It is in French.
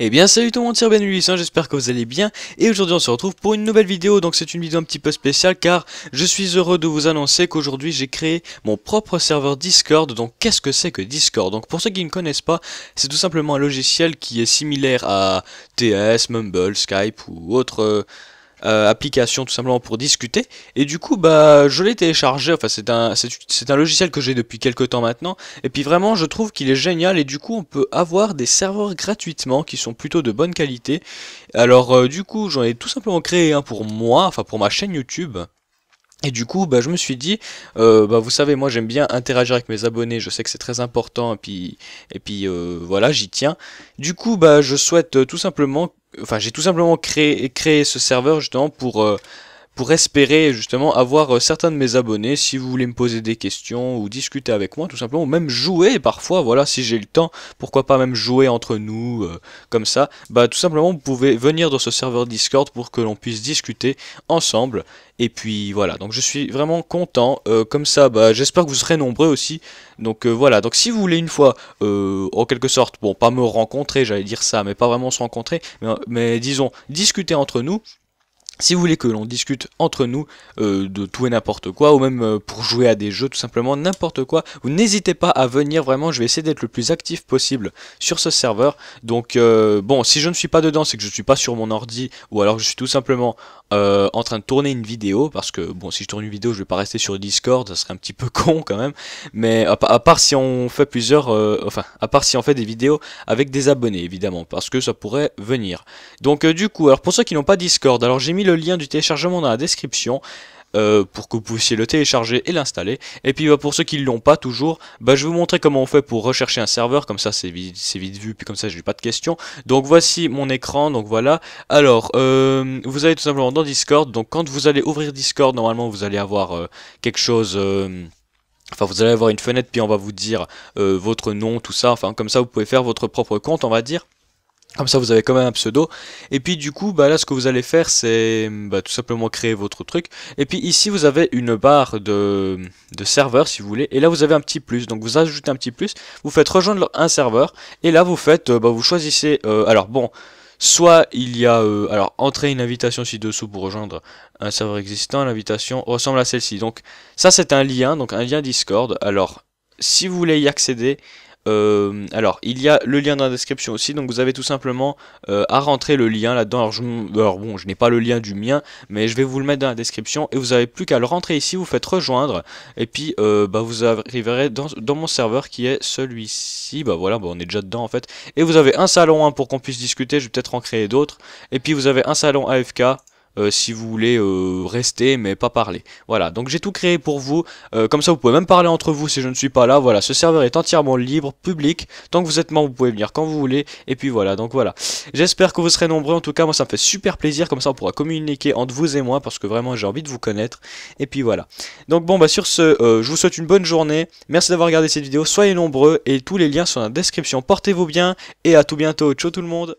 Et eh bien salut tout le monde, c'est Ben hein, j'espère que vous allez bien et aujourd'hui on se retrouve pour une nouvelle vidéo donc c'est une vidéo un petit peu spéciale car je suis heureux de vous annoncer qu'aujourd'hui j'ai créé mon propre serveur Discord donc qu'est-ce que c'est que Discord Donc pour ceux qui ne connaissent pas c'est tout simplement un logiciel qui est similaire à TS, Mumble, Skype ou autre euh, euh, application tout simplement pour discuter. Et du coup, bah, je l'ai téléchargé. Enfin, c'est un, c'est un logiciel que j'ai depuis quelques temps maintenant. Et puis vraiment, je trouve qu'il est génial. Et du coup, on peut avoir des serveurs gratuitement qui sont plutôt de bonne qualité. Alors, euh, du coup, j'en ai tout simplement créé un pour moi, enfin pour ma chaîne YouTube. Et du coup, bah, je me suis dit, euh, bah, vous savez, moi j'aime bien interagir avec mes abonnés, je sais que c'est très important, et puis, et puis voilà, j'y tiens. Du coup, bah, je souhaite tout simplement enfin j'ai tout simplement créé, créé ce serveur justement pour euh, pour espérer justement avoir euh, certains de mes abonnés si vous voulez me poser des questions ou discuter avec moi tout simplement ou même jouer parfois voilà si j'ai le temps pourquoi pas même jouer entre nous euh, comme ça bah tout simplement vous pouvez venir dans ce serveur Discord pour que l'on puisse discuter ensemble et puis voilà donc je suis vraiment content euh, comme ça bah j'espère que vous serez nombreux aussi donc voilà donc si vous voulez une fois en quelque sorte bon pas me rencontrer j'allais dire ça mais pas vraiment se rencontrer mais disons discuter entre nous si vous voulez que l'on discute entre nous euh, de tout et n'importe quoi, ou même euh, pour jouer à des jeux, tout simplement n'importe quoi, vous n'hésitez pas à venir, vraiment, je vais essayer d'être le plus actif possible sur ce serveur. Donc, euh, bon, si je ne suis pas dedans, c'est que je ne suis pas sur mon ordi, ou alors je suis tout simplement en train de tourner une vidéo, parce que, bon, si je tourne une vidéo, je ne vais pas rester sur Discord, ça serait un petit peu con quand même, mais à, à part si on fait plusieurs, enfin, à part si on fait des vidéos avec des abonnés, évidemment, parce que ça pourrait venir. Donc, du coup, alors pour ceux qui n'ont pas Discord, alors j'ai mis le lien du téléchargement dans la description. Euh, pour que vous puissiez le télécharger et l'installer. Et puis bah, pour ceux qui ne l'ont pas toujours, bah, je vais vous montrer comment on fait pour rechercher un serveur, comme ça c'est vite, vu, puis comme ça je n'ai pas de questions. Donc voici mon écran, donc voilà. Alors, euh, vous allez tout simplement dans Discord, donc quand vous allez ouvrir Discord, normalement vous allez avoir euh, quelque chose... Enfin, vous allez avoir une fenêtre, puis on va vous dire votre nom, tout ça. Enfin, comme ça, vous pouvez faire votre propre compte, on va dire. Comme ça, vous avez quand même un pseudo. Et puis du coup, bah, là, ce que vous allez faire, c'est bah, tout simplement créer votre truc. Et puis ici, vous avez une barre de, de serveur, si vous voulez. Et là, vous avez un petit plus. Donc, vous ajoutez un petit plus. Vous faites rejoindre un serveur. Et là, vous faites, euh, bah, vous choisissez... Euh, alors, bon, soit il y a... Euh, alors, entrer une invitation ci-dessous pour rejoindre un serveur existant. L'invitation ressemble à celle-ci. Donc, ça, c'est un lien. Donc, un lien Discord. Alors, si vous voulez y accéder... Euh, alors, il y a le lien dans la description aussi, donc vous avez tout simplement euh, à rentrer le lien là-dedans. Alors, bon, je n'ai pas le lien du mien, mais je vais vous le mettre dans la description et vous avez plus qu'à le rentrer ici, vous faites rejoindre et puis euh, bah, vous arriverez dans, mon serveur qui est celui-ci. Bah voilà, bah, on est déjà dedans en fait. Et vous avez un salon hein, pour qu'on puisse discuter, je vais peut-être en créer d'autres. Et puis vous avez un salon AFK euh, si vous voulez euh, rester mais pas parler. Voilà, donc j'ai tout créé pour vous, euh, comme ça vous pouvez même parler entre vous si je ne suis pas là, voilà, ce serveur est entièrement libre, public, tant que vous êtes membre vous pouvez venir quand vous voulez, et puis voilà, donc voilà. J'espère que vous serez nombreux, en tout cas moi ça me fait super plaisir, comme ça on pourra communiquer entre vous et moi, parce que vraiment j'ai envie de vous connaître, et puis voilà. Donc bon bah sur ce, je vous souhaite une bonne journée, merci d'avoir regardé cette vidéo, soyez nombreux, et tous les liens sont dans la description, portez-vous bien, et à tout bientôt, ciao tout le monde